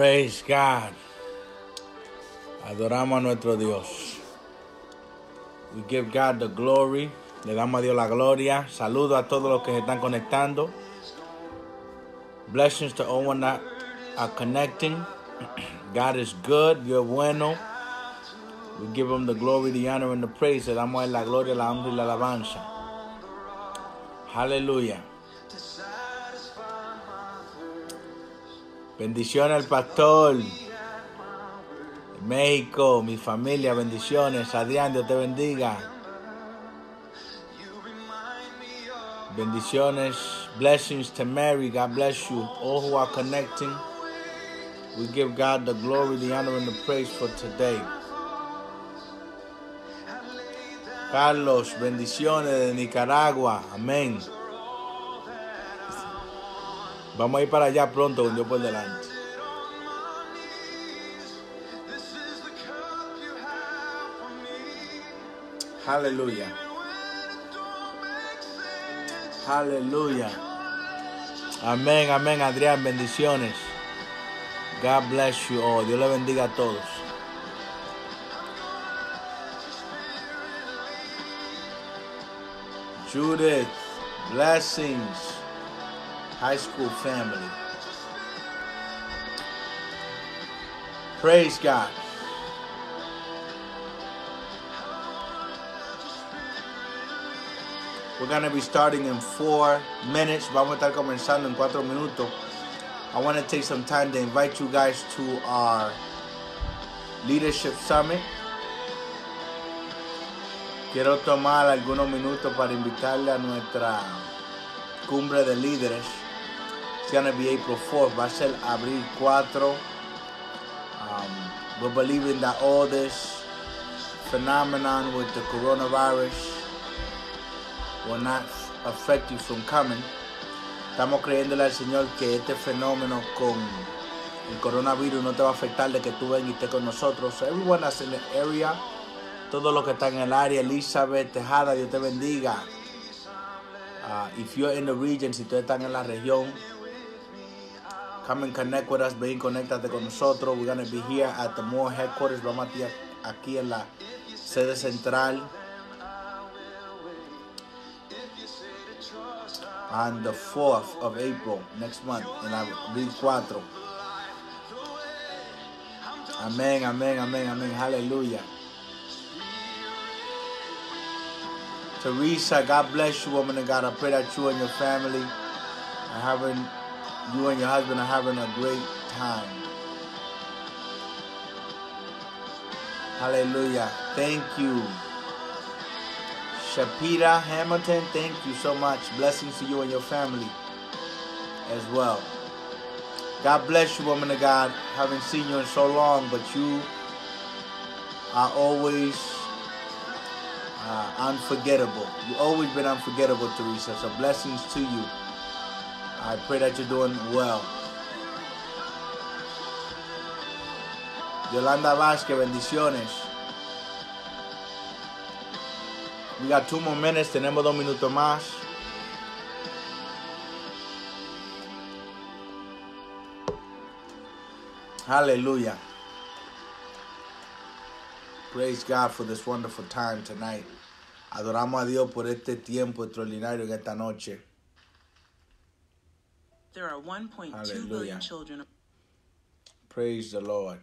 Praise God. Adoramos a nuestro Dios. We give God the glory. Le damos a Dios la gloria. Saludo a todos los que se están conectando. Blessings to all one that are connecting. God is good. You're bueno. We give him the glory, the honor, and the praise. Le damos a la gloria, la honra y la alabanza. Hallelujah. Bendiciones al pastor. México, mi familia, bendiciones. Adrián, Dios te bendiga. Bendiciones. Blessings to Mary. God bless you. All who are connecting. We give God the glory, the honor, and the praise for today. Carlos, bendiciones de Nicaragua. Amén. Vamos a ir para allá pronto con Dios por delante. Aleluya. Aleluya. Amén, amén, Adrián. Bendiciones. God bless you all. Dios le bendiga a todos. Judith, blessings. high school family. Praise God. We're going to be starting in four minutes. Vamos a estar comenzando en cuatro minutos. I want to take some time to invite you guys to our Leadership Summit. Quiero tomar algunos minutos para invitarle a nuestra cumbre de líderes. NBA 4 va a ser abril 4. Um, we believe in that all this phenomenon with the coronavirus will not affect you from coming. Estamos creyéndole al Señor que este fenómeno con el coronavirus no te va a afectar de que tú vengas y estés con nosotros. Everyone that's in the area, todo lo que está en el área, Elizabeth, Tejada, Dios te bendiga. Uh, if you're in the region, si tú estás en la región, Come and connect with us. Ven conéctate con nosotros. We're going to be here at the Moore headquarters. Vamos aquí en la sede central. On the 4th of April, next month, en abril 4. Amén, amén, amén, amén. Hallelujah. Teresa, God bless you, woman of God. I pray that you and your family are having you and your husband are having a great time. Hallelujah. Thank you. Shapira Hamilton, thank you so much. Blessings to you and your family as well. God bless you, woman of God. Haven't seen you in so long, but you are always uh, unforgettable. You've always been unforgettable, Teresa. So blessings to you. I pray that you're doing well. Yolanda Vázquez, bendiciones. We got two more minutes, tenemos dos minutos más. Hallelujah. Praise God for this wonderful time tonight. Adoramos a Dios por este tiempo extraordinario en esta noche. There are 1.2 billion children. Praise the Lord.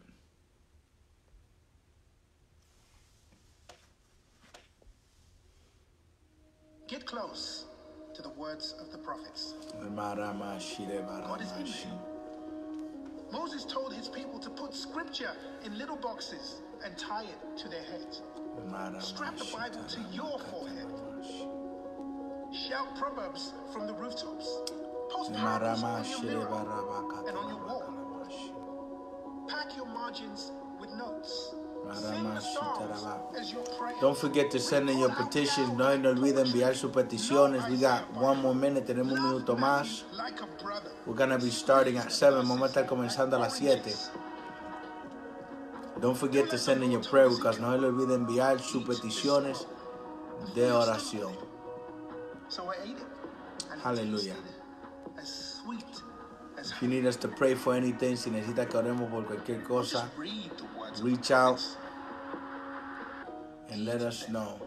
Get close to the words of the prophets. God is in Moses told his people to put scripture in little boxes and tie it to their heads. Strap the Bible to your forehead. Shout proverbs from the rooftops. Pack your margins with notes. Don't forget to send in your petitions. No, no olviden enviar sus peticiones. We got one more minute. Tenemos un minuto más. We're going to be starting at 7. Vamos a estar comenzando a las 7. Don't forget to send in your prayer because no olviden enviar sus peticiones de oración. Hallelujah you need us to pray for anything, si necesita que oremos por cualquier cosa, reach out and let us know.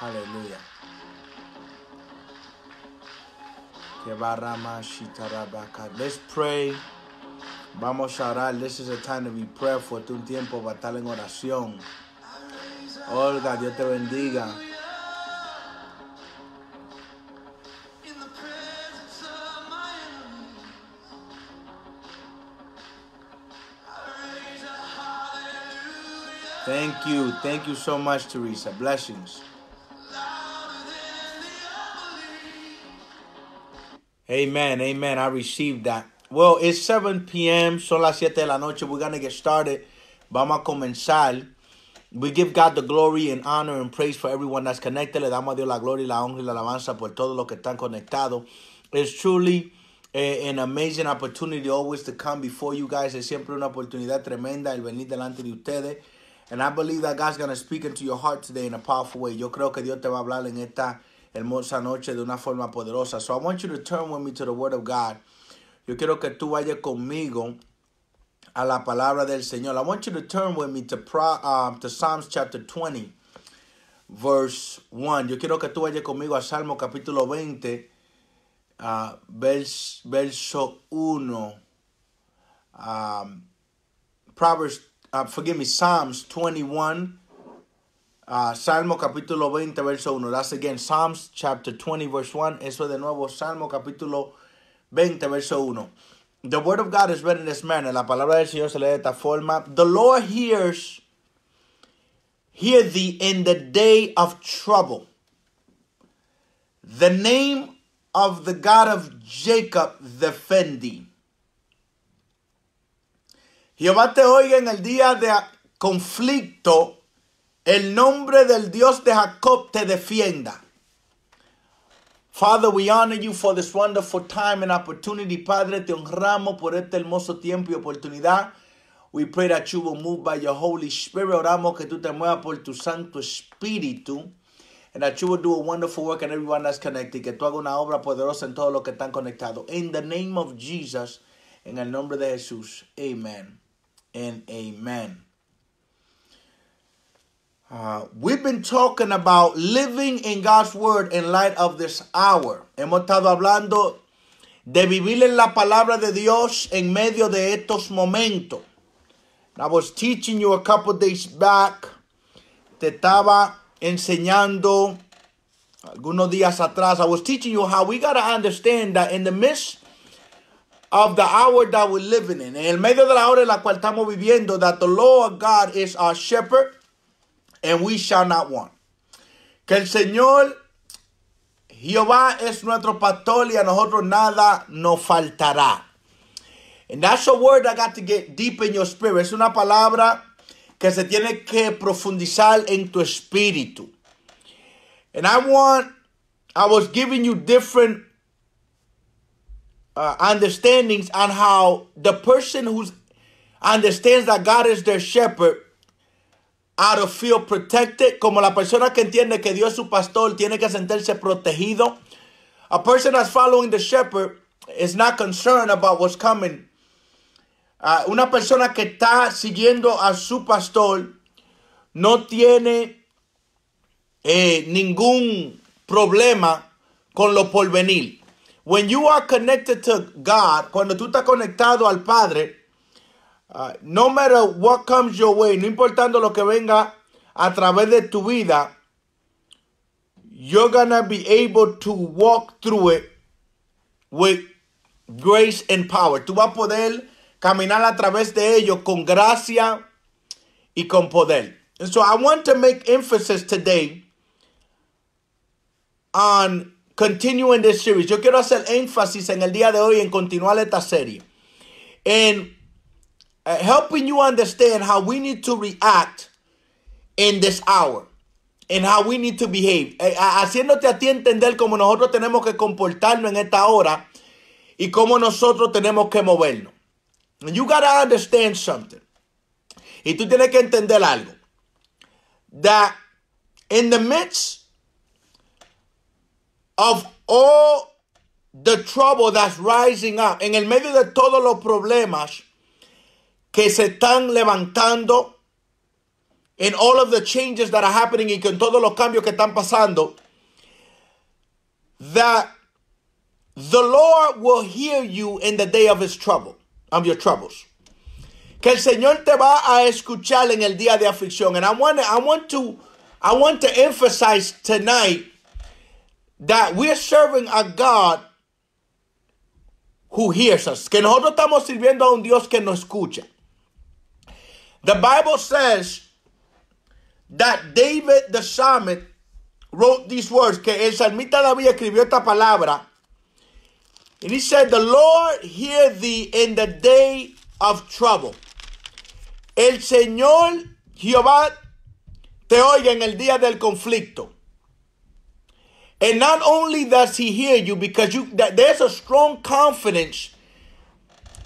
Aleluya. Let's pray. Vamos a orar. This is a time to be prayerful. for este es un tiempo para estar en oración. Olga, Dios te bendiga. Thank you. Thank you so much, Teresa. Blessings. Amen. Amen. I received that. Well, it's 7 p.m. Son las 7 de la noche. We're going to get started. Vamos a comenzar. We give God the glory and honor and praise for everyone that's connected. Le damos a Dios la gloria y la honra y la alabanza por todos los que están conectados. It's truly a, an amazing opportunity always to come before you guys. Es siempre una oportunidad tremenda el venir delante de ustedes and I believe that God's going to speak into your heart today in a powerful way. Yo creo que Dios te va a hablar en esta hermosa noche de una forma poderosa. So I want you to turn with me to the Word of God. Yo quiero que tú vayas conmigo a la palabra del Señor. I want you to turn with me to, uh, to Psalms chapter 20, verse 1. Yo quiero que tú vayas conmigo a Salmo capítulo 20, uh, vers verso 1. Um, Proverbs uh, forgive me, Psalms 21, uh, Salmo capítulo 20, verso 1. That's again Psalms chapter 20, verse 1. Eso de nuevo, Salmo capítulo 20, verso 1. The word of God is read in this manner. La palabra del Señor se lee de esta forma. The Lord hears, hear thee in the day of trouble. The name of the God of Jacob the Fendi. Jehová te oiga en el día de conflicto, el nombre del Dios de Jacob te defienda. Father, we honor you for this wonderful time and opportunity. Padre, te honramos por este hermoso tiempo y oportunidad. We pray that you will move by your Holy Spirit. Oramos que tú te muevas por tu Santo Espíritu. And that you will do a wonderful work in everyone that's connected. Que tú hagas una obra poderosa en todos los que están conectados. In the name of Jesus. En el nombre de Jesús. Amen. and amen. Uh, we've been talking about living in God's Word in light of this hour. Hemos estado hablando de vivir en la palabra de Dios en medio de estos momentos. I was teaching you a couple days back. Te estaba enseñando algunos días atrás. I was teaching you how we got to understand that in the midst of the hour that we're living in. En el medio de la hora en la cual estamos viviendo, that the Lord God is our shepherd and we shall not want. Que el Señor Jehová es nuestro pastor y a nosotros nada nos faltará. And that's a word I got to get deep in your spirit. Es una palabra que se tiene que profundizar en tu espíritu. And I want, I was giving you different Uh, understandings on how the person who understands that God is their shepherd out to feel protected, como la persona que entiende que Dios es su pastor tiene que sentirse protegido. A person that's following the shepherd is not concerned about what's coming. Uh, una persona que está siguiendo a su pastor no tiene eh, ningún problema con lo porvenir. When you are connected to God, cuando tú estás conectado al Padre, uh, no matter what comes your way, no importando lo que venga a través de tu vida, you're gonna be able to walk through it with grace and power. Tú vas a poder caminar a través de ello con gracia y con poder. And so I want to make emphasis today on continue in this series. Yo quiero hacer énfasis en el día de hoy en continuar esta serie. En eh, helping you understand how we need to react in this hour. And how we need to behave. Eh, haciéndote a ti entender cómo nosotros tenemos que comportarnos en esta hora y cómo nosotros tenemos que movernos. You gotta understand something. Y tú tienes que entender algo. That in the midst of all the trouble that's rising up, en el medio de todos los problemas que se están levantando, in all of the changes that are happening y con todos los cambios que están pasando, that the Lord will hear you in the day of his trouble, of your troubles. Que el Señor te va a escuchar en el día de aflicción. And I want to, I want to, I want to emphasize tonight that we're serving a God who hears us. Que nosotros estamos sirviendo a un Dios que nos escucha. The Bible says that David the psalmist wrote these words. Que el salmista David escribió esta palabra. And he said, The Lord hear thee in the day of trouble. El Señor Jehová te oye en el día del conflicto. And not only does he hear you, because you that there's a strong confidence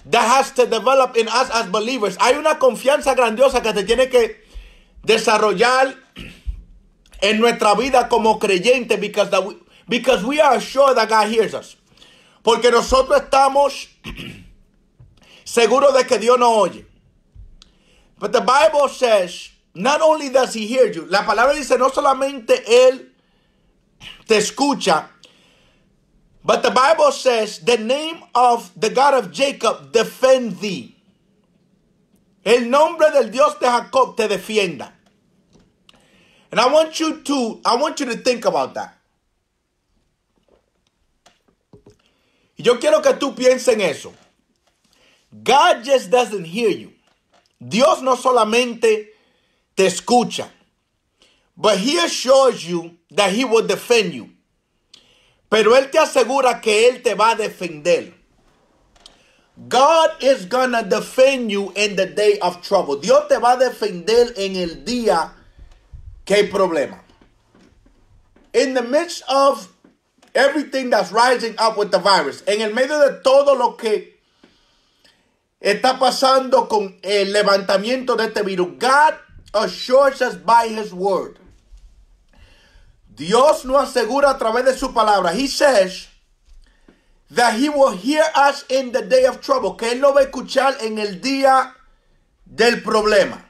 that has to develop in us as believers. Hay una confianza grandiosa que se tiene que desarrollar en nuestra vida como creyente because, that we, because we are sure that God hears us. Porque nosotros estamos seguros de que Dios nos oye. But the Bible says, not only does he hear you, la palabra dice no solamente él te escucha. But the Bible says, the name of the God of Jacob defend thee. El nombre del Dios de Jacob te defienda. And I want you to I want you to think about that. yo quiero que tú pienses en eso. God just doesn't hear you. Dios no solamente te escucha. But he assures you that he will defend you. Pero él te asegura que él te va a defender. God is gonna defend you in the day of trouble. Dios te va a defender en el día que hay problema. In the midst of everything that's rising up with the virus, en el medio de todo lo que está pasando con el levantamiento de este virus, God assures us by his word. Dios nos asegura a través de su palabra. He says that he will hear us in the day of trouble. Que él nos va a escuchar en el día del problema.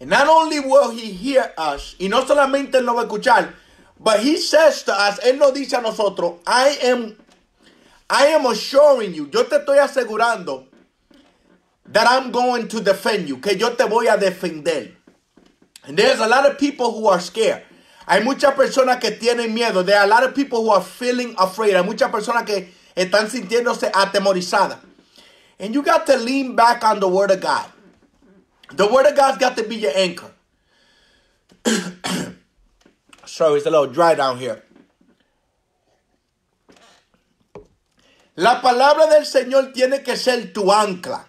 And not only will he hear us, y no solamente él nos va a escuchar, but he says to us, él nos dice a nosotros, I am, I am assuring you, yo te estoy asegurando that I'm going to defend you, que yo te voy a defender. And there's a lot of people who are scared. Hay muchas personas que tienen miedo. There are a lot of people who are feeling afraid. Hay muchas personas que están sintiéndose atemorizadas. And you got to lean back on the word of God. The word of God's got to be your anchor. Sorry, it's a little dry down here. La palabra del Señor tiene que ser tu ancla.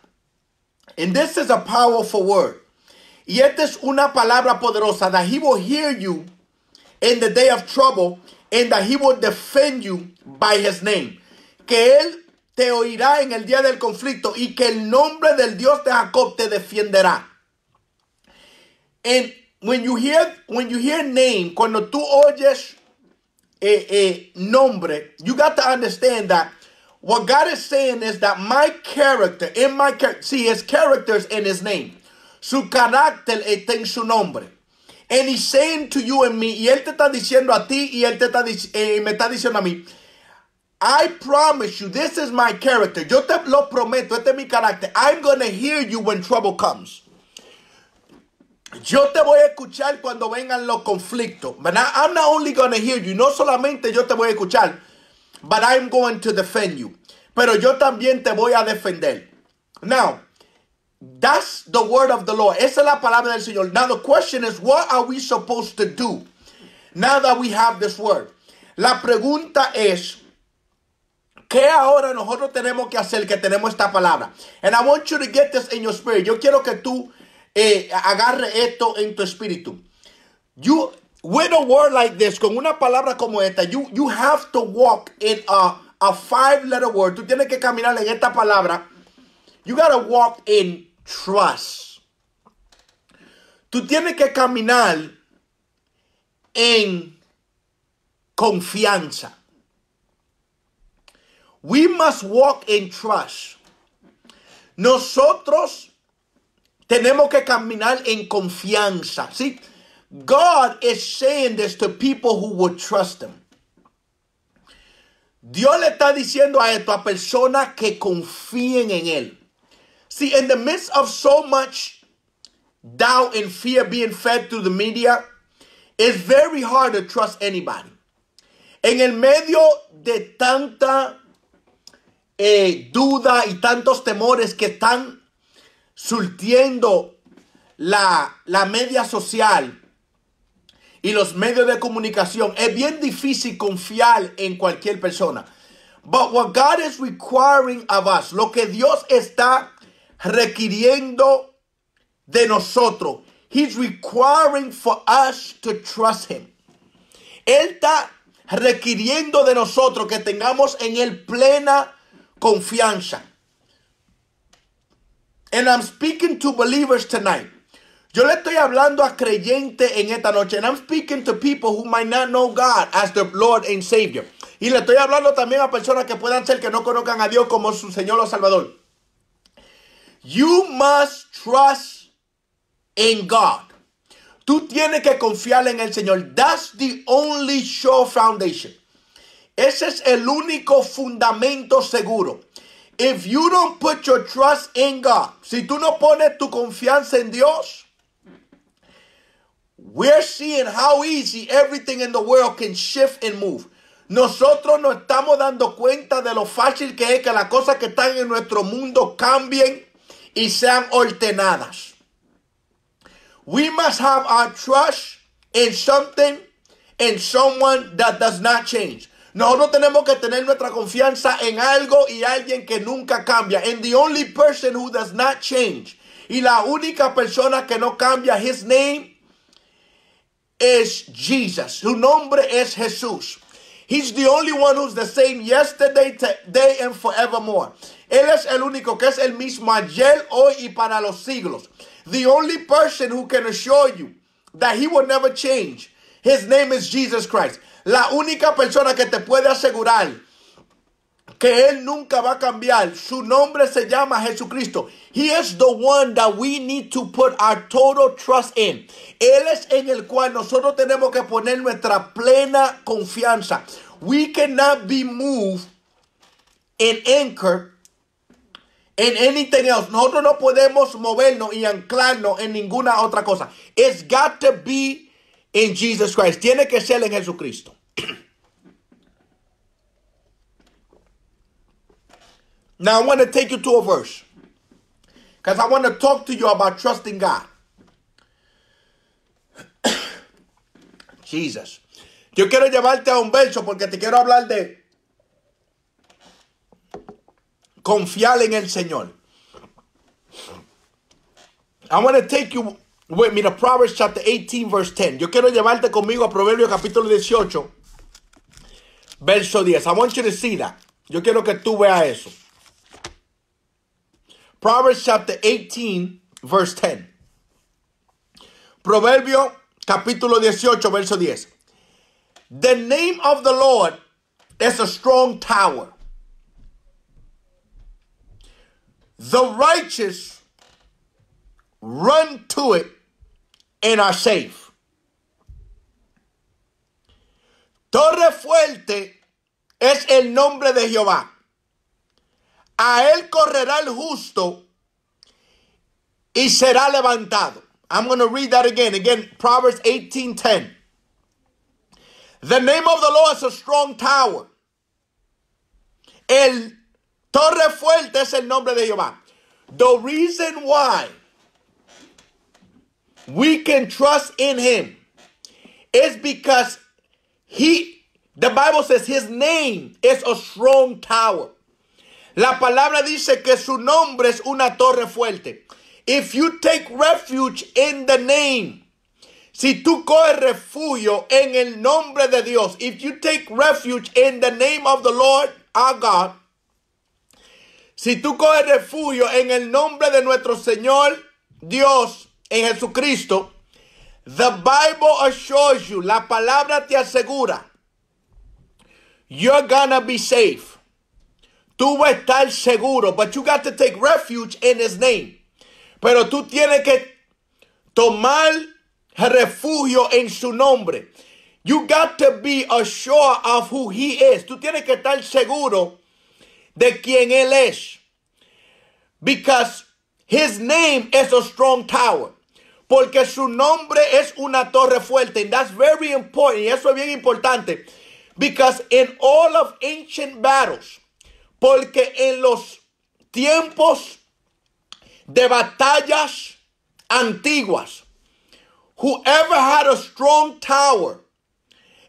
And this is a powerful word. Y esta es una palabra poderosa that he will hear you in the day of trouble and that he will defend you by his name. Que él te oirá en el día del conflicto y que el nombre del Dios de Jacob te defenderá. And when you hear when you hear name, cuando tú oyes eh, eh, nombre, you got to understand that What God is saying is that my character, in my character, see his character is in his name. Su carácter eh, está en su nombre. And he's saying to you and me, y él te está diciendo a ti y él te está, eh, me está diciendo a mí, I promise you, this is my character. Yo te lo prometo, este es mi carácter. I'm going to hear you when trouble comes. Yo te voy a escuchar cuando vengan los conflictos. But I'm not only going to hear you, no solamente yo te voy a escuchar, but I'm going to defend you. Pero yo también te voy a defender. Now, that's the word of the Lord. Esa es la palabra del Señor. Now, the question is, what are we supposed to do now that we have this word? La pregunta es, ¿Qué ahora nosotros tenemos que hacer que tenemos esta palabra? And I want you to get this in your spirit. Yo quiero que tú eh, agarre esto en tu espíritu. You, with a word like this, con una palabra como esta, you, you have to walk in a, a five letter word. Tú tienes que caminar en esta palabra. You gotta walk in trust. Tú tienes que caminar en confianza. We must walk in trust. Nosotros tenemos que caminar en confianza, ¿sí? God is saying this to people who would trust him. Dios le está diciendo a esto a personas que confíen en él. See, in the midst of so much doubt and fear being fed through the media, it's very hard to trust anybody. En el medio de tanta eh, duda y tantos temores que están surtiendo la, la media social, y los medios de comunicación, es bien difícil confiar en cualquier persona. But what God is requiring of us, lo que Dios está requiriendo de nosotros, He's requiring for us to trust Him. Él está requiriendo de nosotros que tengamos en Él plena confianza. And I'm speaking to believers tonight. Yo le estoy hablando a creyente en esta noche. And I'm speaking to people who might not know God as their Lord and Savior. Y le estoy hablando también a personas que puedan ser que no conozcan a Dios como su Señor o Salvador. You must trust in God. Tú tienes que confiar en el Señor. That's the only sure foundation. Ese es el único fundamento seguro. If you don't put your trust in God, si tú no pones tu confianza en Dios, We're seeing how easy everything in the world can shift and move. Nosotros nos estamos dando cuenta de lo fácil que es que las cosas que están en nuestro mundo cambien y sean ordenadas. We must have our trust in something and someone that does not change. Nosotros tenemos que tener nuestra confianza en algo y alguien que nunca cambia. In the only person who does not change. Y la única persona que no cambia, his name es Jesus. Su nombre es Jesús. He's the only one who's the same yesterday, today, and forevermore. Él es el único que es el mismo ayer, hoy y para los siglos. The only person who can assure you that he will never change. His name is Jesus Christ. La única persona que te puede asegurar que Él nunca va a cambiar. Su nombre se llama Jesucristo. He is the one that we need to put our total trust in. Él es en el cual nosotros tenemos que poner nuestra plena confianza. We cannot be moved and anchor in anything else. Nosotros no podemos movernos y anclarnos en ninguna otra cosa. It's got to be in Jesus Christ. Tiene que ser en Jesucristo. Now I want to take you to a verse because I want to talk to you about trusting God. Jesus. Yo quiero llevarte a un verso porque te quiero hablar de confiar en el Señor. I want to take you with me to Proverbs chapter 18, verse 10. Yo quiero llevarte conmigo a Proverbios capítulo 18, verso 10. I want you to see that. Yo quiero que tú veas eso. Proverbs chapter 18, verse 10. Proverbio capítulo 18, verso 10. The name of the Lord is a strong tower. The righteous run to it and are safe. Torre fuerte es el nombre de Jehová. A él correrá el justo y será levantado. I'm going to read that again. Again, Proverbs 18:10. The name of the Lord is a strong tower. El torre fuerte es el nombre de Jehová. The reason why we can trust in him is because he the Bible says his name is a strong tower. La palabra dice que su nombre es una torre fuerte. If you take refuge in the name, si tú coges refugio en el nombre de Dios, if you take refuge in the name of the Lord our God, si tú coges refugio en el nombre de nuestro Señor Dios, en Jesucristo, the Bible assures you, la palabra te asegura, you're gonna be safe tú vas a estar seguro. But you got to take refuge in his name. Pero tú tienes que tomar refugio en su nombre. You got to be assured of who he is. Tú tienes que estar seguro de quién él es. Because his name is a strong tower. Porque su nombre es una torre fuerte. And that's very important. Y eso es bien importante. Because in all of ancient battles, porque en los tiempos de batallas antiguas, whoever had a strong tower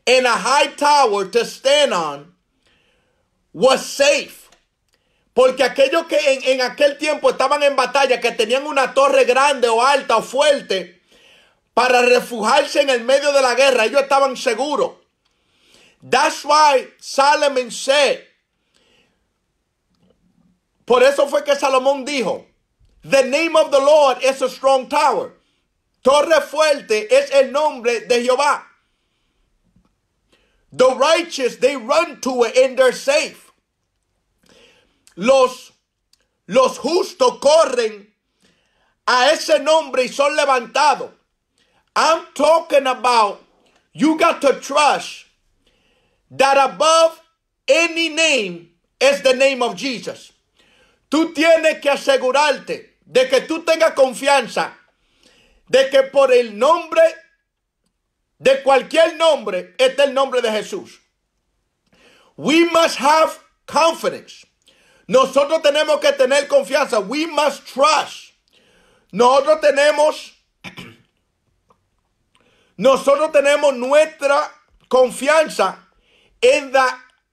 and a high tower to stand on was safe. Porque aquellos que en, aquel tiempo estaban en batalla, que tenían una torre grande o alta o fuerte para refugiarse en el medio de la guerra, ellos estaban seguros. That's why Solomon said, por eso fue que Salomón dijo, The name of the Lord is a strong tower. Torre fuerte es el nombre de Jehová. The righteous, they run to it and they're safe. Los, los justos corren a ese nombre y son levantados. I'm talking about you got to trust that above any name is the name of Jesus. Tú tienes que asegurarte de que tú tengas confianza, de que por el nombre, de cualquier nombre, está el nombre de Jesús. We must have confidence. Nosotros tenemos que tener confianza. We must trust. Nosotros tenemos, nosotros tenemos nuestra confianza en the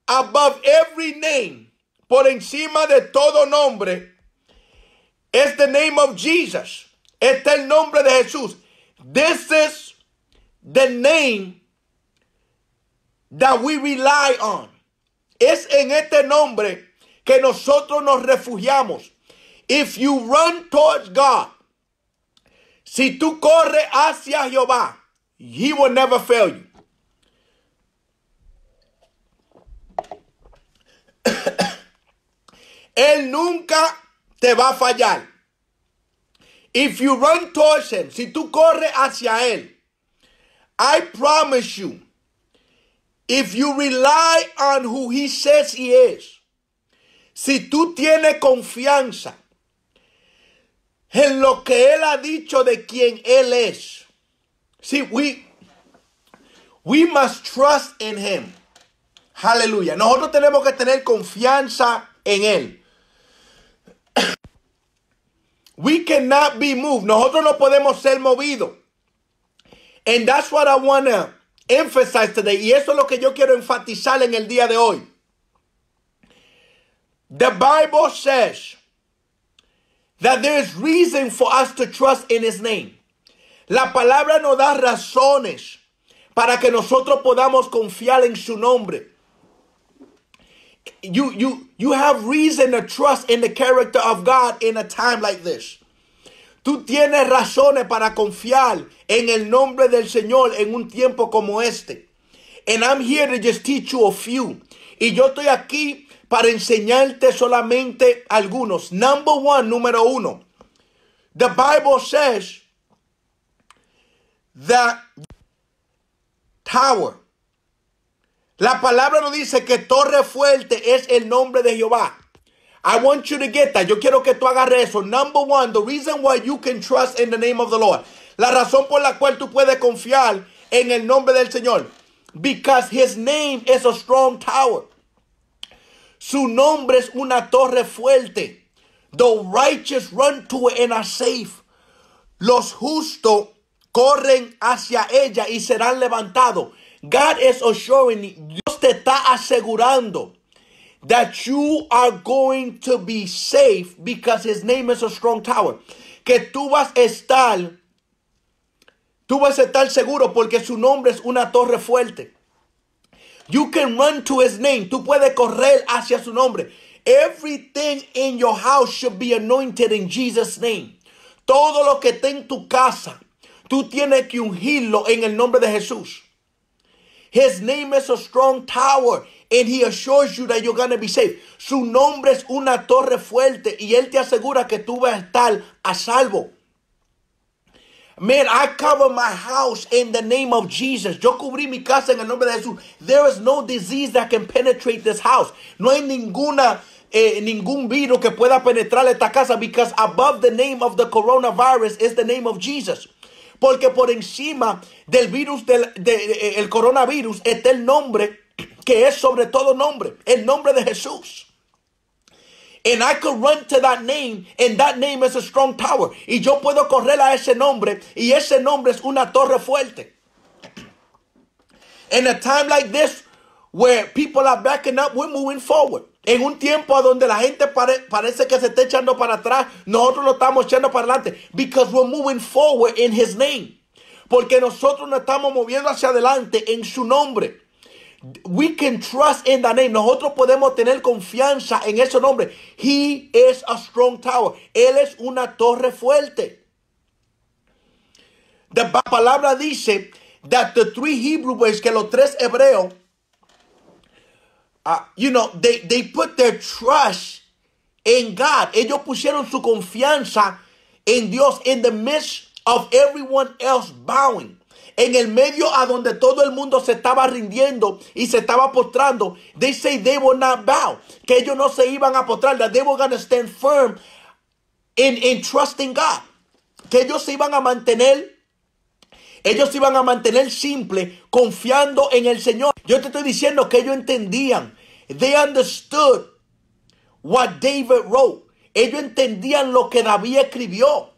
above every name por encima de todo nombre es the name of Jesus. Está el nombre de Jesús. This is the name that we rely on. Es en este nombre que nosotros nos refugiamos. If you run towards God, si tú corres hacia Jehová, He will never fail you. Él nunca te va a fallar. If you run towards him, si tú corres hacia él, I promise you, if you rely on who he says he is, si tú tienes confianza en lo que él ha dicho de quien él es, si we, we must trust in him. Aleluya. Nosotros tenemos que tener confianza en él. We cannot be moved. Nosotros no podemos ser movidos. And that's what I want to emphasize today. Y eso es lo que yo quiero enfatizar en el día de hoy. The Bible says that there is reason for us to trust in his name. La palabra nos da razones para que nosotros podamos confiar en su nombre you have reason to trust in the character of God in a time like this. Tú tienes razones para confiar en el nombre del Señor en un tiempo como este. And I'm here to just teach you a few. Y yo estoy aquí para enseñarte solamente algunos. Number one, número uno. The Bible says that tower la palabra nos dice que torre fuerte es el nombre de Jehová. I want you to get that. Yo quiero que tú agarres eso. Number one, the reason why you can trust in the name of the Lord. La razón por la cual tú puedes confiar en el nombre del Señor. Because his name is a strong tower. Su nombre es una torre fuerte. The righteous run to it and are safe. Los justos corren hacia ella y serán levantados. God is assuring, Dios te está asegurando that you are going to be safe because his name is a strong tower. Que tú vas a estar, tú vas a estar seguro porque su nombre es una torre fuerte. You can run to his name. Tú puedes correr hacia su nombre. Everything in your house should be anointed in Jesus' name. Todo lo que está en tu casa, tú tienes que ungirlo en el nombre de Jesús. His name is a strong tower and he assures you that you're going to be safe. Su nombre es una torre fuerte y él te asegura que tú vas a estar a salvo. Man, I cover my house in the name of Jesus. Yo cubrí mi casa en el nombre de Jesús. There is no disease that can penetrate this house. No hay ninguna eh, ningún virus que pueda penetrar esta casa because above the name of the coronavirus is the name of Jesus. Porque por encima del virus del de, eh, el coronavirus está el nombre que es sobre todo nombre, el nombre de Jesús. And I could run to that name, and that name is a strong tower. Y yo puedo correr a ese nombre, y ese nombre es una torre fuerte. In a time like this, where people are backing up, we're moving forward. En un tiempo donde la gente parece que se está echando para atrás, nosotros lo estamos echando para adelante. Because we're moving forward in His name. Porque nosotros nos estamos moviendo hacia adelante en su nombre. We can trust in the name. Nosotros podemos tener confianza en ese nombre. He is a strong tower. Él es una torre fuerte. La palabra dice that the three Hebrew que los tres hebreos Ah, you know, they, they put their trust in God. Ellos pusieron su confianza en Dios in the midst of everyone else bowing. En el medio a donde todo el mundo se estaba rindiendo y se estaba postrando, they say they will not bow. Que ellos no se iban a postrar, they were going to stand firm in, in trusting God. Que ellos se iban a mantener ellos iban a mantener simple confiando en el Señor. Yo te estoy diciendo que ellos entendían. They understood what David wrote. Ellos entendían lo que David escribió.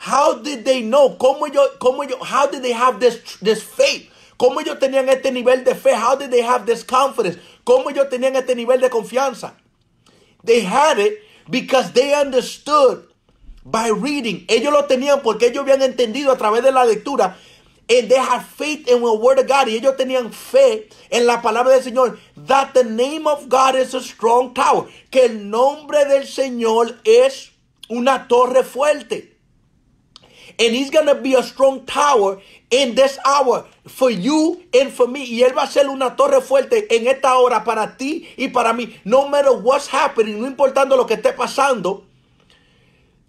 How did they know? ¿Cómo ellos, cómo yo how did they have this, faith? ¿Cómo ellos tenían este nivel de fe? How did they have this confidence? ¿Cómo ellos tenían este nivel de confianza? They had it because they understood by reading. Ellos lo tenían porque ellos habían entendido a través de la lectura. And they had faith in the word of God. Y ellos tenían fe en la palabra del Señor. That the name of God is a strong tower. Que el nombre del Señor es una torre fuerte. And he's going to be a strong tower in this hour for you and for me. Y él va a ser una torre fuerte en esta hora para ti y para mí. No matter what's happening, no importando lo que esté pasando.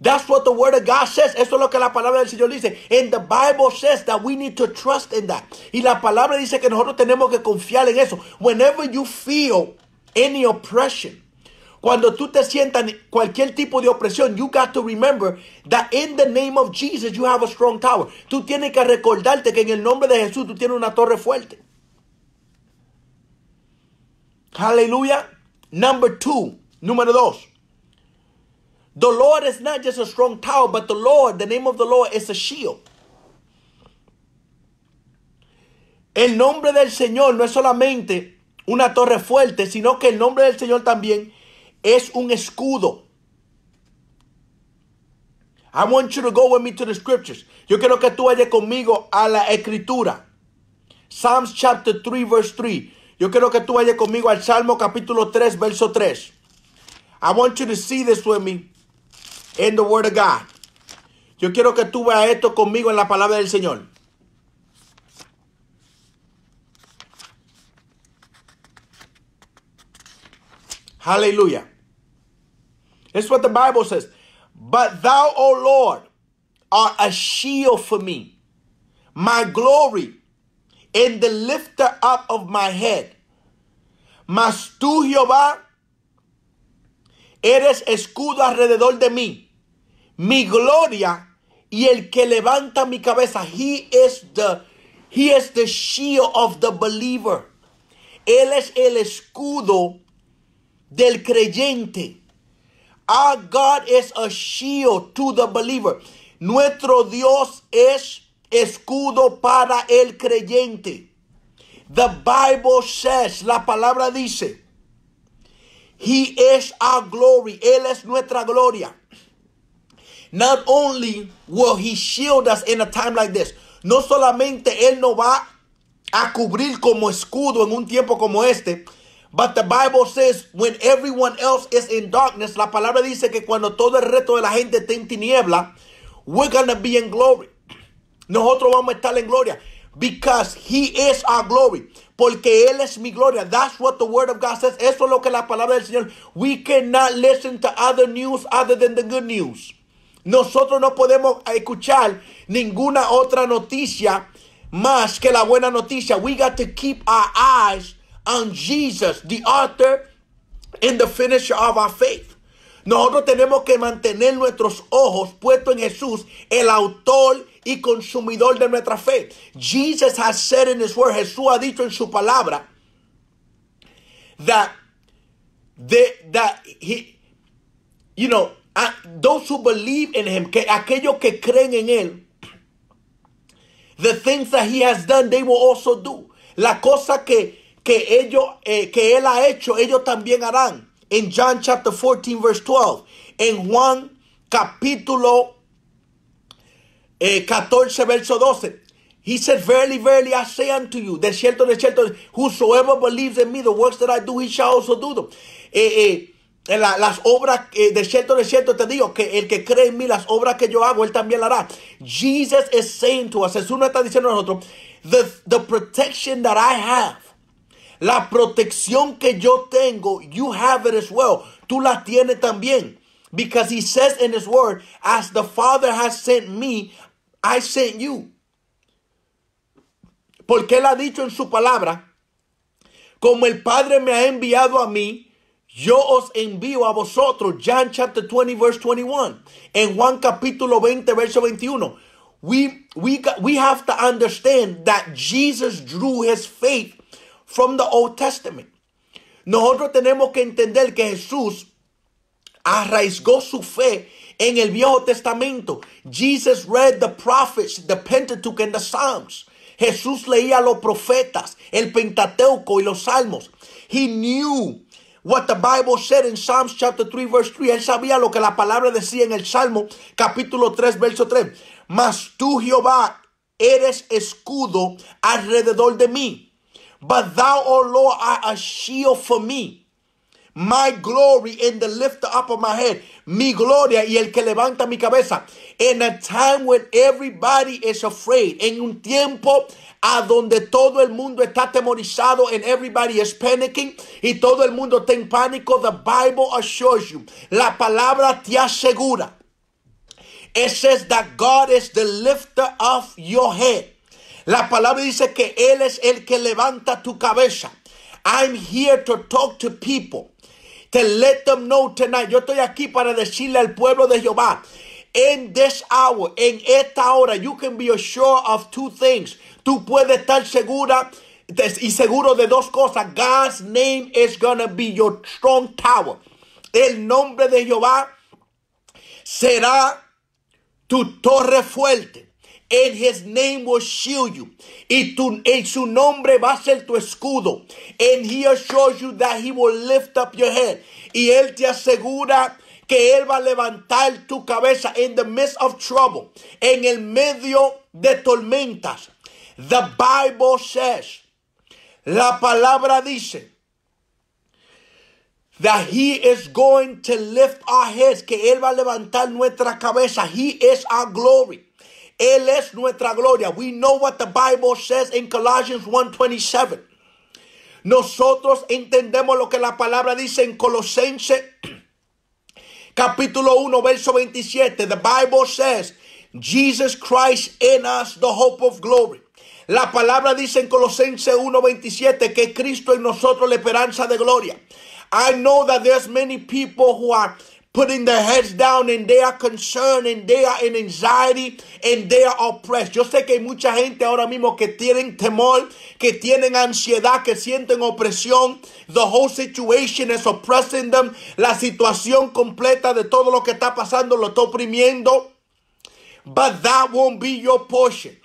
That's what the word of God says. Eso es lo que la palabra del Señor dice. And the Bible says that we need to trust in that. Y la palabra dice que nosotros tenemos que confiar en eso. Whenever you feel any oppression, cuando tú te sientas cualquier tipo de opresión, you got to remember that in the name of Jesus you have a strong tower. Tú tienes que recordarte que en el nombre de Jesús tú tienes una torre fuerte. Hallelujah. Number two. Número dos. The Lord is not just a strong tower, but the Lord, the name of the Lord is a shield. El nombre del Señor no es solamente una torre fuerte, sino que el nombre del Señor también es un escudo. I want you to go with me to the scriptures. Yo quiero que tú vayas conmigo a la escritura. Psalms chapter 3 verse 3. Yo quiero que tú vayas conmigo al Salmo capítulo 3 verso 3. I want you to see this with me in the Word of God. Yo quiero que tú veas esto conmigo en la palabra del Señor. Aleluya. Es what the Bible says. But thou, O Lord, art a shield for me, my glory, in the lifter up of my head. Mas tú, Jehová, eres escudo alrededor de mí mi gloria y el que levanta mi cabeza. He is the, he is the shield of the believer. Él es el escudo del creyente. Our God is a shield to the believer. Nuestro Dios es escudo para el creyente. The Bible says, la palabra dice, He is our glory. Él es nuestra gloria. Not only will he shield us in a time like this. No solamente él no va a cubrir como escudo en un tiempo como este. But the Bible says when everyone else is in darkness, la palabra dice que cuando todo el resto de la gente está en tiniebla, we're to be in glory. Nosotros vamos a estar en gloria. Because he is our glory. Porque Él es mi gloria. That's what the word of God says. Eso es lo que la palabra del Señor. We cannot listen to other news other than the good news. Nosotros no podemos escuchar ninguna otra noticia más que la buena noticia. We got to keep our eyes on Jesus, the author and the finisher of our faith. Nosotros tenemos que mantener nuestros ojos puestos en Jesús, el autor y consumidor de nuestra fe. Jesus has said in his word, Jesús ha dicho en su palabra, that, that he, you know, Ah, those who believe in him, que aquellos que creen en él, the things that he has done, they will also do. La cosa que, que, ellos, eh, que él ha hecho, ellos también harán. En John chapter 14, verse 12. En Juan capítulo eh, 14, verso 12. He said, Verily, verily, I say unto you, de cierto, de whosoever believes in me, the works that I do, he shall also do them. Eh, eh eh, las obras, eh, de cierto, de cierto te digo, que el que cree en mí, las obras que yo hago, él también las hará. Jesus is saying to us, Jesús nos está diciendo a nosotros, the, the protection that I have, la protección que yo tengo, you have it as well. Tú la tienes también. Because he says in his word, as the Father has sent me, I sent you. Porque él ha dicho en su palabra, como el Padre me ha enviado a mí, Yo os envío a vosotros, John chapter 20, verse 21, In Juan capítulo 20, verso 21. We, we, we have to understand that Jesus drew his faith from the Old Testament. Nosotros tenemos que entender que Jesús arraigó su fe en el Viejo Testamento. Jesus read the prophets, the Pentateuch and the Psalms. Jesús leía los profetas, el Pentateuco y los Salmos. He knew what the Bible said in Psalms chapter 3 verse 3. Él sabía lo que la palabra decía en el Salmo capítulo 3 verso 3. Mas tú Jehová eres escudo alrededor de mí. But thou, O Lord, art a shield for me. My glory in the lift up of my head. Mi gloria y el que levanta mi cabeza. In a time when everybody is afraid. En un tiempo a donde todo el mundo está temorizado and everybody is panicking y todo el mundo está en pánico. The Bible assures you. La palabra te asegura. It says that God is the lifter of your head. La palabra dice que Él es el que levanta tu cabeza. I'm here to talk to people to let them know tonight. Yo estoy aquí para decirle al pueblo de Jehová. In this hour, en esta hora, you can be assured of two things. Tú puedes estar segura y seguro de dos cosas. God's name is gonna be your strong tower. El nombre de Jehová será tu torre fuerte. And his name will shield you. Y tu, en su nombre va a ser tu escudo. And he assures you that he will lift up your head. Y él te asegura que él va a levantar tu cabeza in the midst of trouble. En el medio de tormentas. The Bible says. La palabra dice that he is going to lift our heads, que él va a levantar nuestra cabeza. He is our glory. Él es nuestra gloria. We know what the Bible says in Colossians 1:27. Nosotros entendemos lo que la palabra dice en Colosense capítulo 1 verso 27. The Bible says, Jesus Christ in us, the hope of glory. La palabra dice en Colosense 1:27 que Cristo en nosotros la esperanza de gloria. I know that there's many people who are putting their heads down and they are concerned and they are in anxiety and they are oppressed. Yo sé que hay mucha gente ahora mismo que tienen temor, que tienen ansiedad, que sienten opresión. The whole situation is oppressing them. La situación completa de todo lo que está pasando lo está oprimiendo. But that won't be your portion.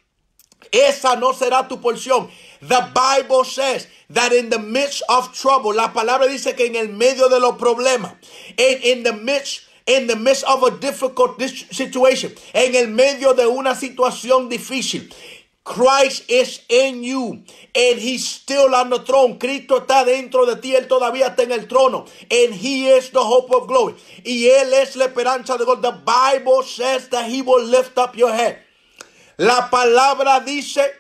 Esa no será tu porción. The Bible says that in the midst of trouble, la palabra dice que en el medio de los problemas, in, the midst in the midst of a difficult situation, en el medio de una situación difícil, Christ is in you and he's still on the throne. Cristo está dentro de ti, él todavía está en el trono. And he is the hope of glory. Y él es la esperanza de Dios. The Bible says that he will lift up your head. La palabra dice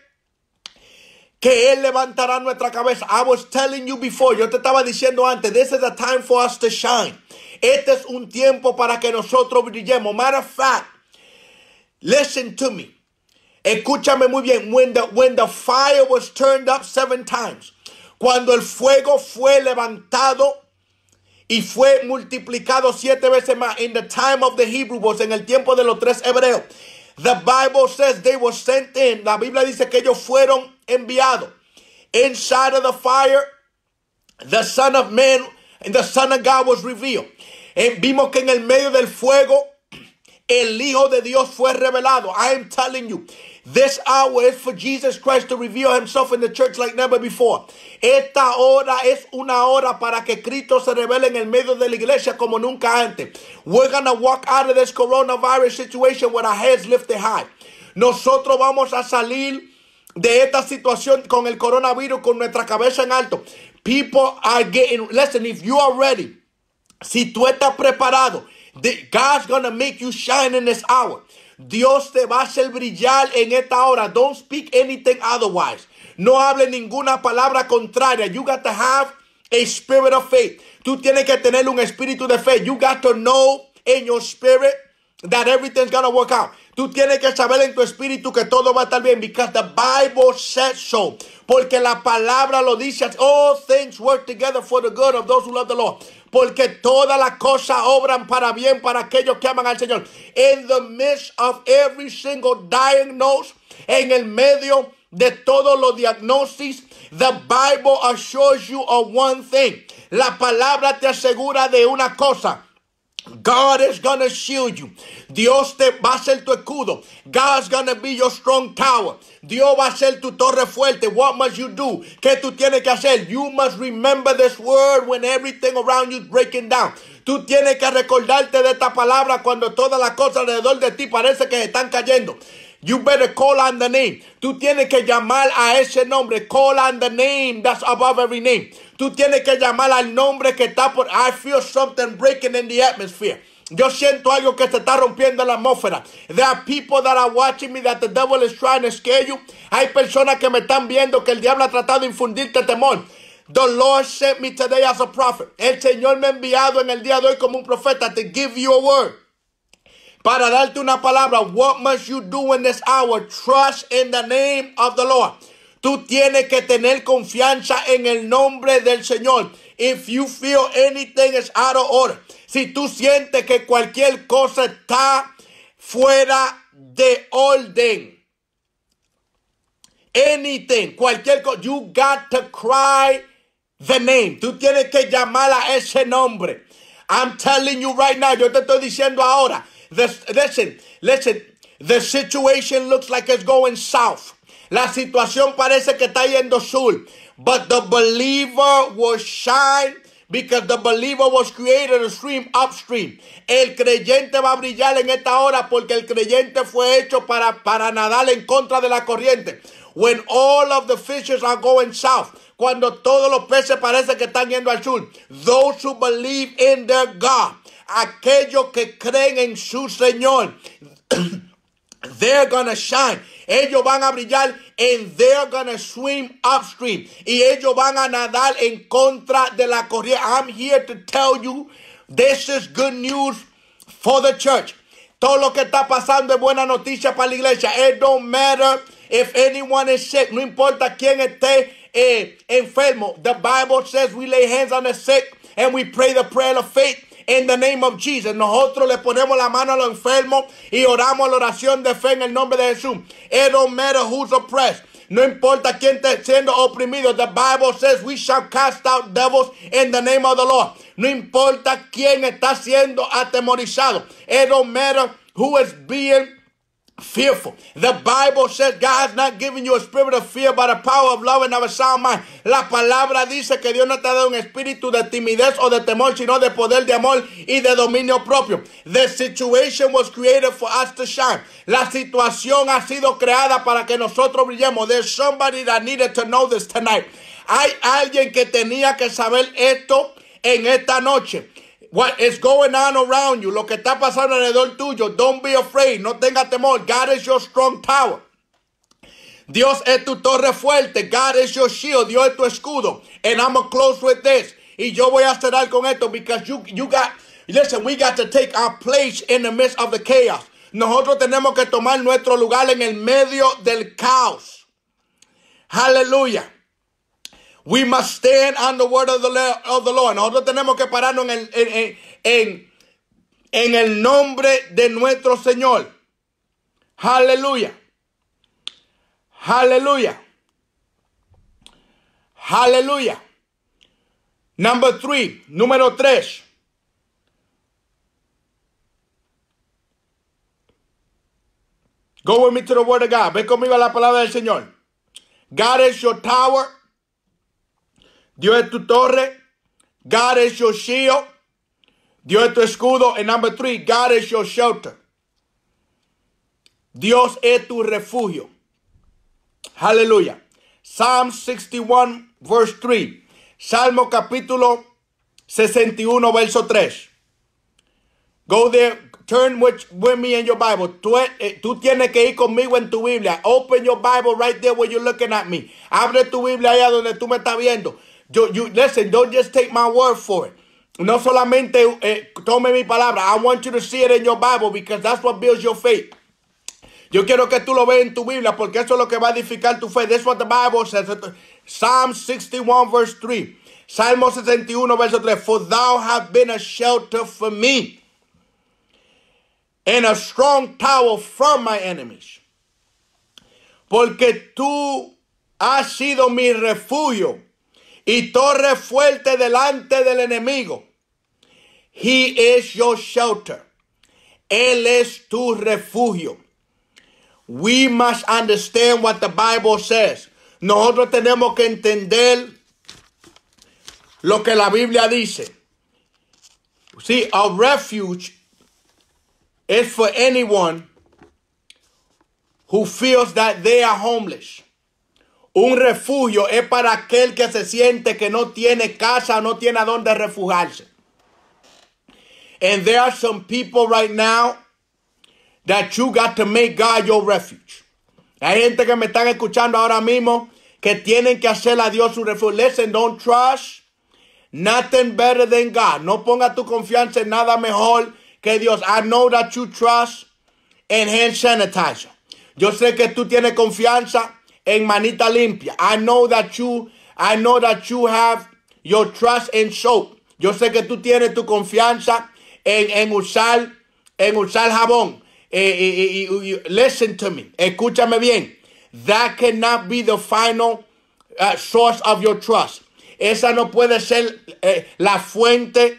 que Él levantará nuestra cabeza. I was telling you before, yo te estaba diciendo antes, this is a time for us to shine. Este es un tiempo para que nosotros brillemos. Matter of fact, listen to me. Escúchame muy bien. When the, when fire was turned up seven times, cuando el fuego fue levantado y fue multiplicado siete veces más, in the time of the Hebrews, en el tiempo de los tres hebreos. The Bible says they were sent in. La Biblia dice que ellos fueron enviados. Inside of the fire, the Son of Man and the Son of God was revealed. En, vimos que en el medio del fuego, el Hijo de Dios fue revelado. I am telling you. This hour is for Jesus Christ to reveal himself in the church like never before. Esta hora es una hora para que Cristo se revele en el medio de la iglesia como nunca antes. We're gonna walk out of this coronavirus situation with our heads lifted high. Nosotros vamos a salir de esta situación con el coronavirus con nuestra cabeza en alto. People are getting, listen, if you are ready, si tú estás preparado, God's gonna make you shine in this hour. Dios te va a hacer brillar en esta hora. Don't speak anything otherwise. No hable ninguna palabra contraria. You got to have a spirit of faith. Tú tienes que tener un espíritu de fe. You got to know in your spirit that everything's gonna work out. Tú tienes que saber en tu espíritu que todo va a estar bien. Because the Bible says so. Porque la palabra lo dice. All things work together for the good of those who love the Lord porque todas las cosas obran para bien para aquellos que aman al Señor. In the midst of every single diagnosis, en el medio de todos los diagnósticos, the Bible assures you of one thing. La palabra te asegura de una cosa. God is gonna shield you. Dios te va a ser tu escudo. God's gonna be your strong tower. Dios va a ser tu torre fuerte. What must you do? ¿Qué tú tienes que hacer? You must remember this word when everything around you is breaking down. Tú tienes que recordarte de esta palabra cuando todas las cosas alrededor de ti parece que están cayendo. You better call on the name. Tú tienes que llamar a ese nombre. Call on the name that's above every name. Tú tienes que llamar al nombre que está por. I feel something breaking in the atmosphere. Yo siento algo que se está rompiendo la atmósfera. There are people that are watching me that the devil is trying to scare you. Hay personas que me están viendo que el diablo ha tratado de infundirte temor. The Lord sent me today as a prophet. El Señor me ha enviado en el día de hoy como un profeta to give you a word para darte una palabra. What must you do in this hour? Trust in the name of the Lord. Tú tienes que tener confianza en el nombre del Señor. If you feel anything is out of order. Si tú sientes que cualquier cosa está fuera de orden. Anything, cualquier cosa. You got to cry the name. Tú tienes que llamar a ese nombre. I'm telling you right now. Yo te estoy diciendo ahora. This, listen, listen. The situation looks like it's going south. La situación parece que está yendo sur. But the believer will shine because the believer was created a stream upstream. El creyente va a brillar en esta hora porque el creyente fue hecho para, para nadar en contra de la corriente. When all of the fishes are going south. Cuando todos los peces parece que están yendo al sur. Those who believe in their God aquellos que creen en su Señor. They're gonna shine. Ellos van a brillar and they're gonna swim upstream. Y ellos van a nadar en contra de la corriente. I'm here to tell you this is good news for the church. Todo lo que está pasando es buena noticia para la iglesia. It don't matter if anyone is sick. No importa quién esté eh, enfermo. The Bible says we lay hands on the sick and we pray the prayer of faith in the name of Jesus. Nosotros le ponemos la mano a los enfermos y oramos la oración de fe en el nombre de Jesús. It don't matter who's oppressed. No importa quién está siendo oprimido. The Bible says we shall cast out devils in the name of the Lord. No importa quién está siendo atemorizado. It don't matter who is being fearful. The Bible says God has not given you a spirit of fear, but a power of love and of a sound mind. La palabra dice que Dios no te ha dado un espíritu de timidez o de temor, sino de poder, de amor y de dominio propio. The situation was created for us to shine. La situación ha sido creada para que nosotros brillemos. There's somebody that needed to know this tonight. Hay alguien que tenía que saber esto en esta noche. What is going on around you, lo que está pasando alrededor tuyo, don't be afraid, no tenga temor. God is your strong tower. Dios es tu torre fuerte. God is your shield. Dios es tu escudo. And I'm going close with this. Y yo voy a cerrar con esto because you, you got, listen, we got to take our place in the midst of the chaos. Nosotros tenemos que tomar nuestro lugar en el medio del caos. Hallelujah. We must stand on the word of the, Lord. Nosotros tenemos que pararnos en el, en, en, en el nombre de nuestro Señor. Aleluya. Aleluya. Aleluya. Number three, número tres. Go with me to the word of God. Ve conmigo a la palabra del Señor. God is your tower Dios es tu torre. God is your shield. Dios es tu escudo. And number three, God is your shelter. Dios es tu refugio. Aleluya. Psalm 61, verse 3. Salmo capítulo 61, verso 3. Go there. Turn with, me in your Bible. Eh, tú, tienes que ir conmigo en tu Biblia. Open your Bible right there where you're looking at me. Abre tu Biblia allá donde tú me estás viendo. Yo, you, listen, don't just take my word for it. No solamente eh, tome mi palabra. I want you to see it in your Bible because that's what builds your faith. Yo quiero que tú lo veas en tu Biblia porque eso es lo que va a edificar tu fe. That's what the Bible says. Psalm 61 verse 3. Salmo 61 verso 3. For thou hast been a shelter for me and a strong tower from my enemies. Porque tú has sido mi refugio y torre fuerte delante del enemigo. He is your shelter. Él es tu refugio. We must understand what the Bible says. Nosotros tenemos que entender lo que la Biblia dice. See, a refuge is for anyone who feels that they are homeless. Un refugio es para aquel que se siente que no tiene casa, no tiene a dónde refugiarse. And there are some people right now that you got to make God your refuge. Hay gente que me están escuchando ahora mismo que tienen que hacer a Dios su refugio. Listen, don't trust nothing better than God. No ponga tu confianza en nada mejor que Dios. I know that you trust in hand sanitizer. Yo sé que tú tienes confianza en manita limpia. I know that you, I know that you have your trust in soap. Yo sé que tú tienes tu confianza en, en usar, en usar jabón. Eh, eh, eh, listen to me. Escúchame bien. That cannot be the final uh, source of your trust. Esa no puede ser la fuente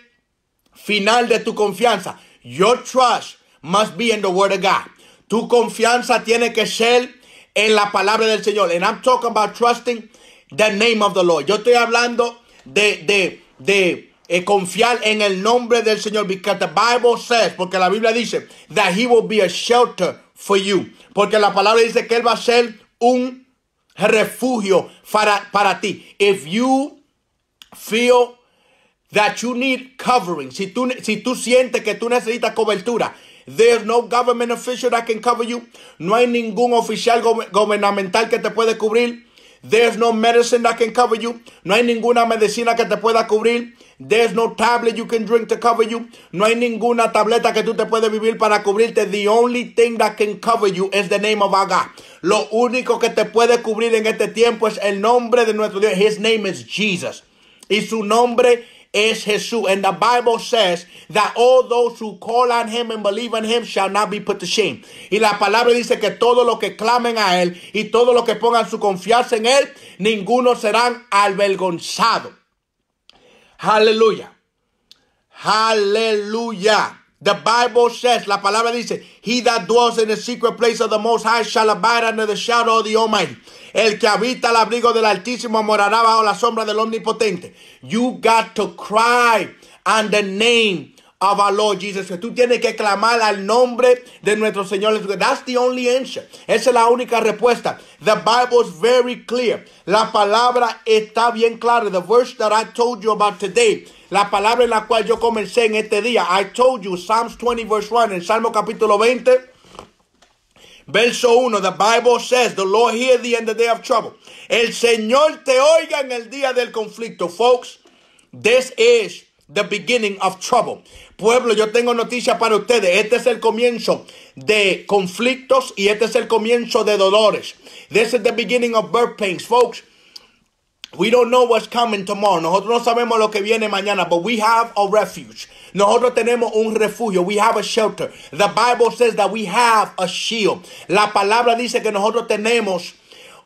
final de tu confianza. Your trust must be in the Word of God. Tu confianza tiene que ser en la palabra del Señor. And I'm talking about trusting the name of the Lord. Yo estoy hablando de, de, de eh, confiar en el nombre del Señor. Because the Bible says, porque la Biblia dice, that he will be a shelter for you. Porque la palabra dice que él va a ser un refugio para, para ti. If you feel that you need covering, si tú, si tú sientes que tú necesitas cobertura, There's no government official that can cover you. No hay ningún oficial gubernamental que te puede cubrir. There's no medicine that can cover you. No hay ninguna medicina que te pueda cubrir. There's no tablet you can drink to cover you. No hay ninguna tableta que tú te puedes vivir para cubrirte. The only thing that can cover you is the name of our God. Lo único que te puede cubrir en este tiempo es el nombre de nuestro Dios. His name is Jesus. Y su nombre es Jesús. And the Bible says that all those who call on him and believe in him shall not be put to shame. Y la palabra dice que todos los que clamen a él y todos los que pongan su confianza en él, ninguno serán avergonzados. Aleluya. Aleluya. The Bible says, la palabra dice, He that dwells in the secret place of the Most High shall abide under the shadow of the Almighty. El que habita al abrigo del Altísimo morará bajo la sombra del Omnipotente. You got to cry on the name avaló, Jesus, que tú tienes que clamar al nombre de nuestro Señor. That's the only answer. Esa es la única respuesta. The Bible is very clear. La palabra está bien clara. The verse that I told you about today. La palabra en la cual yo comencé en este día. I told you, Psalms 20 verse 1. En Salmo capítulo 20. Verso 1, the Bible says, the Lord hear thee in the day of trouble. El Señor te oiga en el día del conflicto. Folks, this is the beginning of trouble. Pueblo, yo tengo noticia para ustedes. Este es el comienzo de conflictos y este es el comienzo de dolores. This is the beginning of birth pains, folks. We don't know what's coming tomorrow. Nosotros no sabemos lo que viene mañana, but we have a refuge. Nosotros tenemos un refugio. We have a shelter. The Bible says that we have a shield. La palabra dice que nosotros tenemos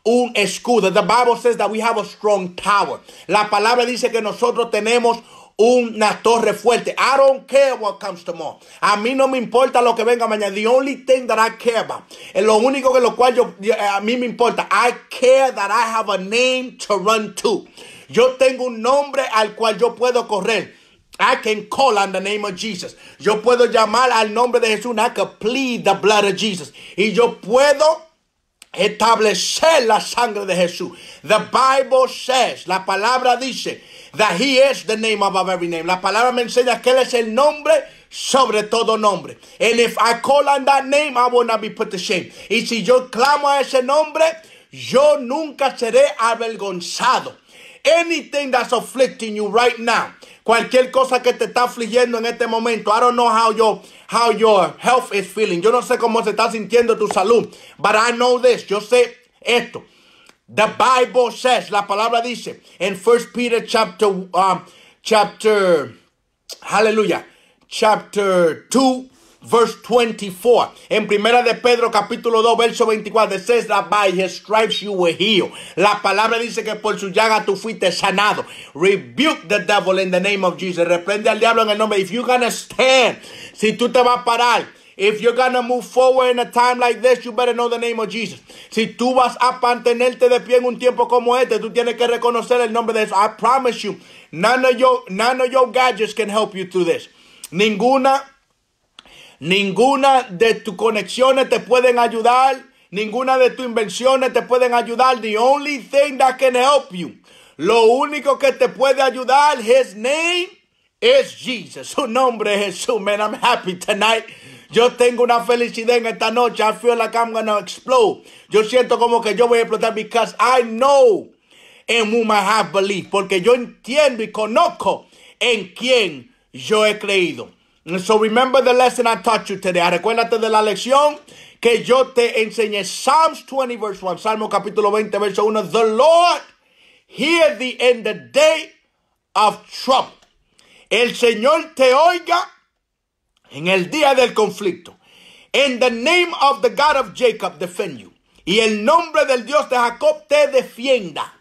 un escudo. The Bible says that we have a strong tower. La palabra dice que nosotros tenemos una torre fuerte. I don't care what comes tomorrow. A mí no me importa lo que venga mañana. The only thing that I care about. Es eh, lo único que lo cual yo, eh, a mí me importa. I care that I have a name to run to. Yo tengo un nombre al cual yo puedo correr. I can call on the name of Jesus. Yo puedo llamar al nombre de Jesús. I can plead the blood of Jesus. Y yo puedo establecer la sangre de Jesús. The Bible says, la palabra dice that he is the name above every name. La palabra me enseña que él es el nombre sobre todo nombre. And if I call on that name, I will not be put to shame. Y si yo clamo a ese nombre, yo nunca seré avergonzado. Anything that's afflicting you right now, cualquier cosa que te está afligiendo en este momento. I don't know how your, how your health is feeling. Yo no sé cómo se está sintiendo tu salud. But I know this. Yo sé esto. The Bible says, la palabra dice en 1 Peter chapter, um, chapter, hallelujah, chapter 2, verse 24. En primera de Pedro capítulo 2, verso 24, it says that by his stripes you were healed. La palabra dice que por su llaga tú fuiste sanado. Rebuke the devil in the name of Jesus. Reprende al diablo en el nombre. If you're gonna stand, si tú te vas a parar If you're gonna move forward in a time like this, you better know the name of Jesus. Si tú vas a mantenerte de pie en un tiempo como este, tú tienes que reconocer el nombre de Jesús. I promise you, none of your, none of your gadgets can help you through this. Ninguna, ninguna de tus conexiones te pueden ayudar. Ninguna de tus invenciones te pueden ayudar. The only thing that can help you. Lo único que te puede ayudar, his name is Jesus. Su nombre es Jesús. Man, I'm happy tonight. Yo tengo una felicidad en esta noche. I feel like I'm gonna explode. Yo siento como que yo voy a explotar because I know in whom I have believed. Porque yo entiendo y conozco en quién yo he creído. so remember the lesson I taught you today. Recuérdate de la lección que yo te enseñé. Psalms 20 verse 1. Salmo capítulo 20 verso 1. The Lord hear thee in the day of trouble. El Señor te oiga en el día del conflicto. In the name of the God of Jacob, defend you. Y el nombre del Dios de Jacob te defienda.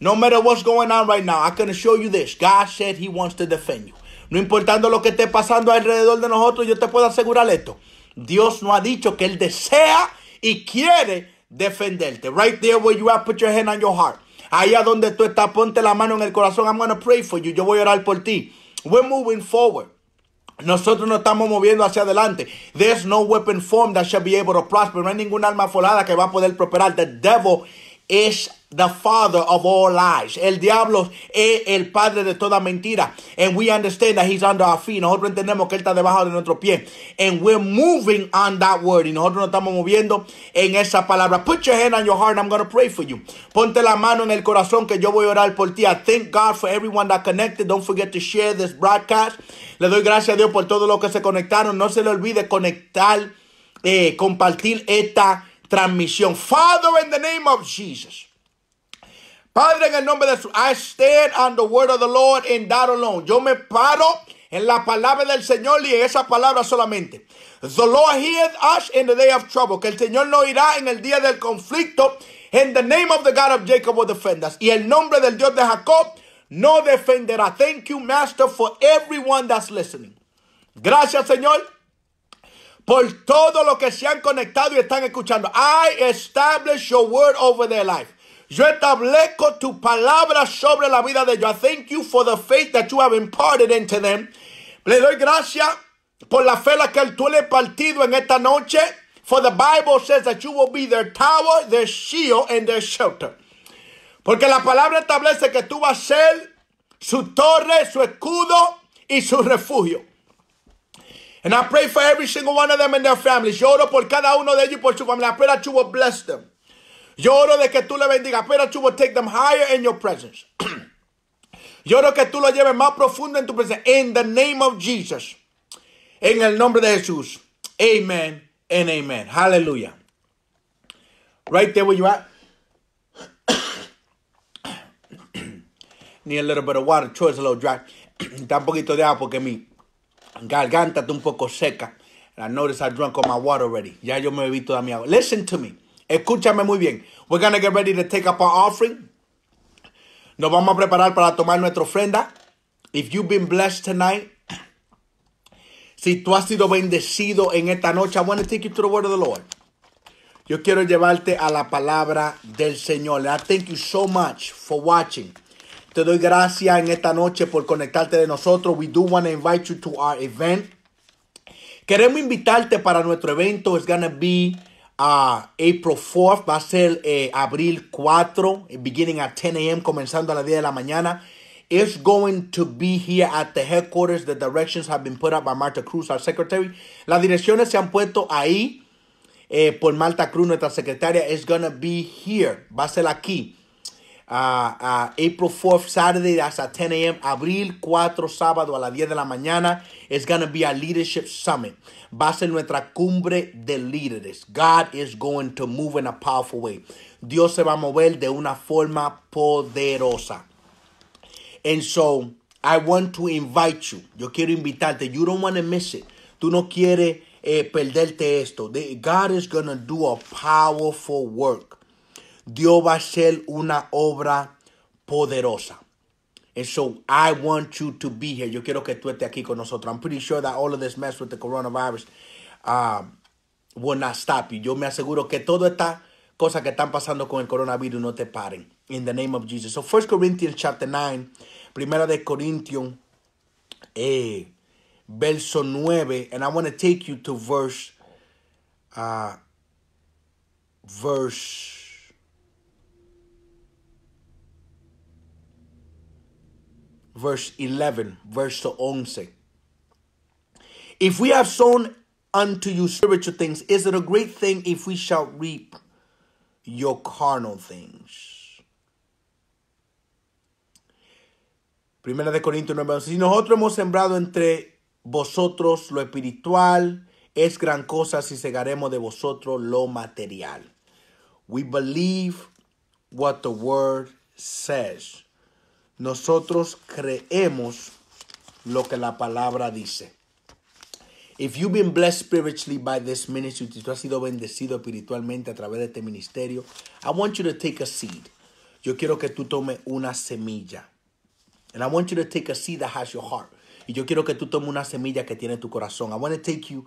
No matter what's going on right now, I can show you this. God said he wants to defend you. No importando lo que esté pasando alrededor de nosotros, yo te puedo asegurar esto. Dios no ha dicho que él desea y quiere defenderte. Right there where you are, put your hand on your heart. Ahí donde tú estás, ponte la mano en el corazón. I'm going to pray for you. Yo voy a orar por ti. We're moving forward. Nosotros nos estamos moviendo hacia adelante. There's no weapon formed that shall be able to prosper. No hay ninguna arma folada que va a poder prosperar. The devil es the father of all lies. El diablo es el padre de toda mentira. And we understand that he's under our feet. Nosotros entendemos que él está debajo de nuestro pie. And we're moving on that word. Y nosotros nos estamos moviendo en esa palabra. Put your hand on your heart I'm going to pray for you. Ponte la mano en el corazón que yo voy a orar por ti. I thank God for everyone that connected. Don't forget to share this broadcast. Le doy gracias a Dios por todo lo que se conectaron. No se le olvide conectar, eh, compartir esta transmisión. Father, in the name of Jesus. Padre, en el nombre de Jesús, I stand on the word of the Lord and that alone. Yo me paro en la palabra del Señor y en esa palabra solamente. The Lord hears us in the day of trouble. Que el Señor no irá en el día del conflicto. In the name of the God of Jacob will defend Y el nombre del Dios de Jacob no defenderá. Thank you, Master, for everyone that's listening. Gracias, Señor por todo lo que se han conectado y están escuchando. I establish your word over their life. Yo establezco tu palabra sobre la vida de ellos. I thank you for the faith that you have imparted into them. Le doy gracias por la fe la que tú le has partido en esta noche. For the Bible says that you will be their tower, their shield, and their shelter. Porque la palabra establece que tú vas a ser su torre, su escudo y su refugio. And I pray for every single one of them and their families. Yo oro por cada uno de ellos y por su familia. I pray that you will bless them. Yo oro de que tú le bendiga. I pray that you will take them higher in your presence. Yo oro que tú lo lleves más profundo en tu presencia. In the name of Jesus. En el nombre de Jesús. Amen and amen. Hallelujah. Right there where you at. Need a little bit of water. Choice a little dry. Está poquito de agua porque mi garganta está un poco seca. I noticed I drank all my water already. Ya yo me bebí toda mi agua. Listen to me. Escúchame muy bien. We're gonna get ready to take up our offering. Nos vamos a preparar para tomar nuestra ofrenda. If you've been blessed tonight, si tú has sido bendecido en esta noche, I want to take you to the word of the Lord. Yo quiero llevarte a la palabra del Señor. thank you so much for watching. Te doy gracias en esta noche por conectarte de nosotros. We do want to invite you to our event. Queremos invitarte para nuestro evento. It's to be uh, April 4th. Va a ser eh, abril 4, beginning at 10 a.m., comenzando a las 10 de la mañana. It's going to be here at the headquarters. The directions have been put up by Marta Cruz, our secretary. Las direcciones se han puesto ahí eh, por Marta Cruz, nuestra secretaria. It's to be here. Va a ser aquí uh, April 4th, Saturday, that's at 10 a.m. Abril 4, sábado a las 10 de la mañana. It's going to be a leadership summit. Va a ser nuestra cumbre de líderes. God is going to move in a powerful way. Dios se va a mover de una forma poderosa. And so, I want to invite you. Yo quiero invitarte. You don't want to miss it. Tú no quieres eh, perderte esto. God is going to do a powerful work. Dios va a hacer una obra poderosa. And so I want you to be here. Yo quiero que tú estés aquí con nosotros. I'm pretty sure that all of this mess with the coronavirus um, will not stop you. Yo me aseguro que todo esta cosa que están pasando con el coronavirus no te paren. In the name of Jesus. So 1 Corinthians chapter 9, primera de Corintios, eh, verso 9. And I want to take you to verse, uh, verse verse 11, verse 11. If we have sown unto you spiritual things, is it a great thing if we shall reap your carnal things? Primera de Corintios 9, si nosotros hemos sembrado entre vosotros lo espiritual, es gran cosa si segaremos de vosotros lo material. We believe what the word says. nosotros creemos lo que la palabra dice. If you've been blessed spiritually by this ministry, si tú has sido bendecido espiritualmente a través de este ministerio, I want you to take a seed. Yo quiero que tú tome una semilla. And I want you to take a seed that has your heart. Y yo quiero que tú tome una semilla que tiene tu corazón. I want to take you,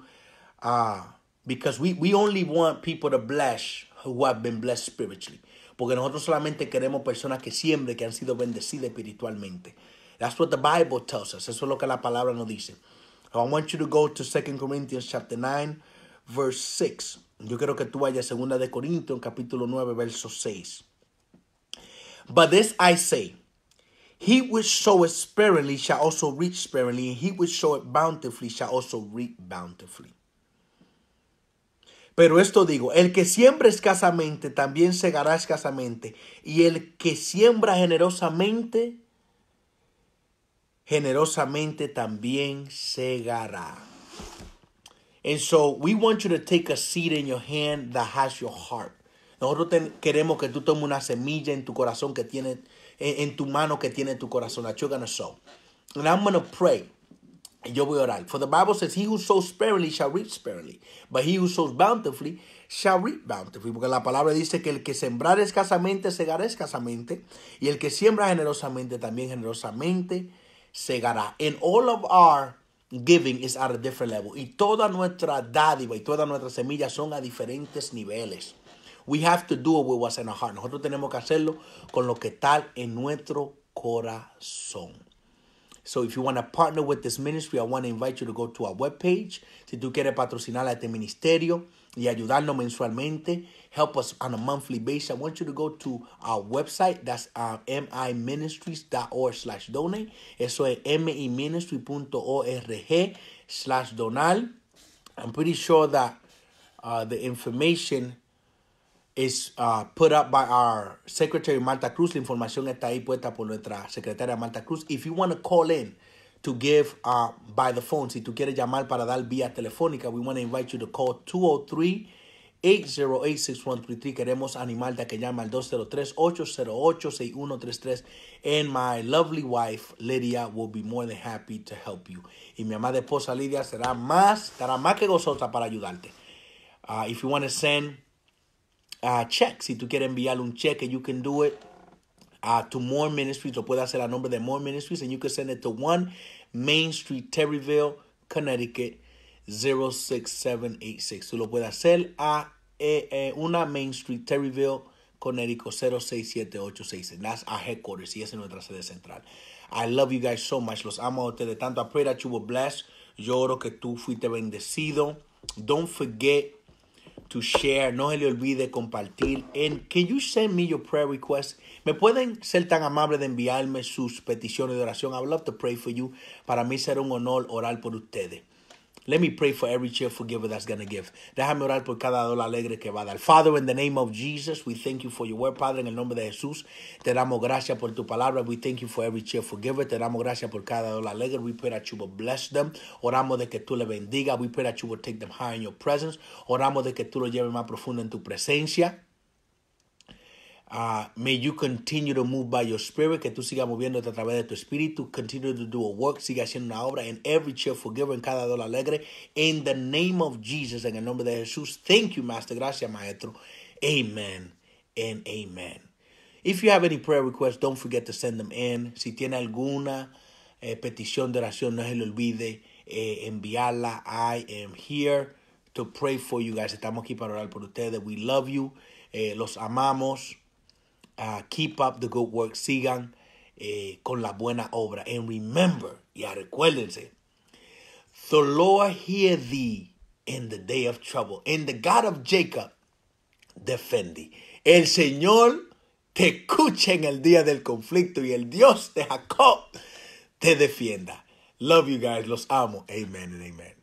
uh, because we, we only want people to bless who have been blessed spiritually porque nosotros solamente queremos personas que siempre que han sido bendecidas espiritualmente. That's what the Bible tells us. Eso es lo que la palabra nos dice. I want you to go to 2 Corinthians chapter 9, verse 6. Yo quiero que tú vayas a 2 de Corintios capítulo 9, verso 6. But this I say, he which soweth sparingly shall also reap sparingly, and he which soweth bountifully shall also reap bountifully. Pero esto digo, el que siembra escasamente también segará escasamente. Y el que siembra generosamente, generosamente también segará. And so we want you to take a seed in your hand that has your heart. Nosotros queremos que tú tomes una semilla en tu corazón que tiene, en, tu mano que tiene tu corazón. That you're going to sow. And I'm pray yo voy a orar. For the Bible says, he who sows sparingly shall reap sparingly, but he who sows bountifully shall reap bountifully. Porque la palabra dice que el que sembrar escasamente, segará escasamente, y el que siembra generosamente, también generosamente segará. And all of our giving is at a different level. Y toda nuestra dádiva y toda nuestra semilla son a diferentes niveles. We have to do it with what's in our heart. Nosotros tenemos que hacerlo con lo que está en nuestro corazón. So if you want to partner with this ministry, I want to invite you to go to our webpage. Si tú quieres patrocinar a este ministerio y ayudarnos mensualmente, help us on a monthly basis. I want you to go to our website. That's our uh, miministries.org slash donate. Eso es miministry.org slash donate. I'm pretty sure that uh, the information es uh, put up by our secretary Marta Cruz. La información está ahí puesta por nuestra secretaria Marta Cruz. If you want to call in to give ah, by the phone, si tú quieres llamar para dar vía telefónica, we want to invite you to call 203 808-6133. Queremos animarla a que llame al 203-808-6133. And my lovely wife, Lydia, will be more than happy to help you. Y mi amada esposa, Lydia, será más, estará más que gozosa para ayudarte. Ah, if you want to send uh, checks. Si tú quieres enviar un cheque, you can do it uh, to More Ministries. Lo puedes hacer a nombre de More Ministries. And you can send it to 1 Main Street, Terryville, Connecticut, 06786. Tú lo puedes hacer a eh, eh, una Main Street, Terryville, Connecticut 06786. And that's our headquarters. Y esa es nuestra sede central. I love you guys so much. Los amo a ustedes tanto. I pray that you were blessed. Yo oro que tú fuiste bendecido. Don't forget to share. No se le olvide compartir. And can you send me your prayer request? Me pueden ser tan amable de enviarme sus peticiones de oración. I would love to pray for you. Para mí será un honor orar por ustedes. Let me pray for every cheerful giver that's going to give. Déjame orar por cada dólar alegre que va a dar. Father, in the name of Jesus, we thank you for your word. Padre, en el nombre de Jesús, te damos gracias por tu palabra. We thank you for every cheerful giver. Te damos gracias por cada dólar alegre. We pray that you will bless them. Oramos de que tú le bendiga. We pray that you will take them high in your presence. Oramos de que tú lo lleves más profundo en tu presencia. Uh, may you continue to move by your spirit, que tú sigas moviéndote a través de tu espíritu. Continue to do a work, siga haciendo una obra en every cheerful giver, en cada dólar alegre. In the name of Jesus, en el nombre de Jesús. Thank you, Master. Gracias, Maestro. Amen and amen. If you have any prayer requests, don't forget to send them in. Si tiene alguna eh, petición de oración, no se le olvide eh, enviarla. I am here to pray for you guys. Estamos aquí para orar por ustedes. We love you. Eh, los amamos. Uh, keep up the good work. Sigan eh, con la buena obra. And remember, ya recuérdense. The Lord hear thee in the day of trouble. And the God of Jacob defend thee. El Señor te escucha en el día del conflicto y el Dios de Jacob te defienda. Love you guys. Los amo. Amen and amen.